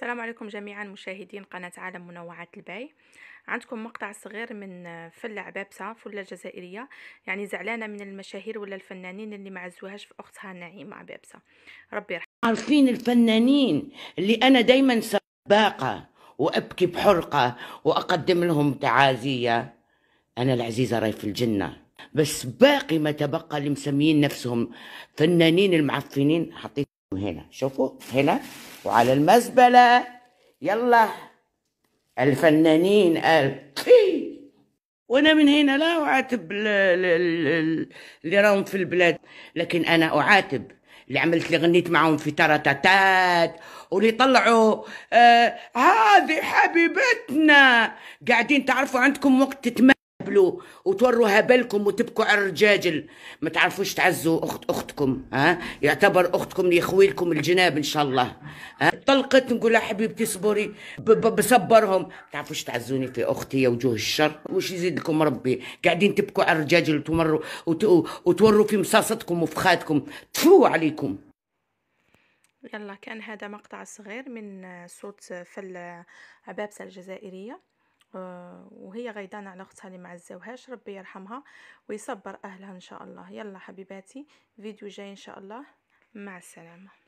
السلام عليكم جميعا مشاهدين قناة عالم منوعات الباي عندكم مقطع صغير من آه، فلة عبابسة فلة جزائرية يعني زعلانة من المشاهير ولا الفنانين اللي معزوهاش في أختها نعيمة عبابسة ربي يرحمها عارفين الفنانين اللي أنا دايما سباقة وأبكي بحرقة وأقدم لهم تعازية أنا العزيزة راي في الجنة بس باقي ما تبقى اللي مسميين نفسهم فنانين المعفنين حطيت هنا شوفوا هنا وعلى المزبلة يلا الفنانين قال إيه. وانا من هنا لا اعاتب اللي راهم في البلاد لكن انا اعاتب اللي عملت اللي غنيت معاهم في تراتاتات واللي طلعوا آه هذه حبيبتنا قاعدين تعرفوا عندكم وقت تتمنى تهبلوا وتوروا هبلكم وتبكوا على الرجاجل ما تعرفوش تعزوا اخت اختكم ها يعتبر اختكم ليخويلكم الجناب ان شاء الله ها طلقت نقول لها حبيبتي صبري بصبرهم ما تعرفوش تعزوني في اختي يا وجوه الشر وش يزيد لكم ربي قاعدين تبكوا على الرجاجل وتمروا وت... وتوروا في مصاصتكم وفخاتكم تفو عليكم يلا كان هذا مقطع صغير من صوت فل عبابسة الجزائرية آه، وهي غيدانة على اختها اللي ما ربي يرحمها ويصبر اهلها ان شاء الله يلا حبيباتي فيديو جاي ان شاء الله مع السلامه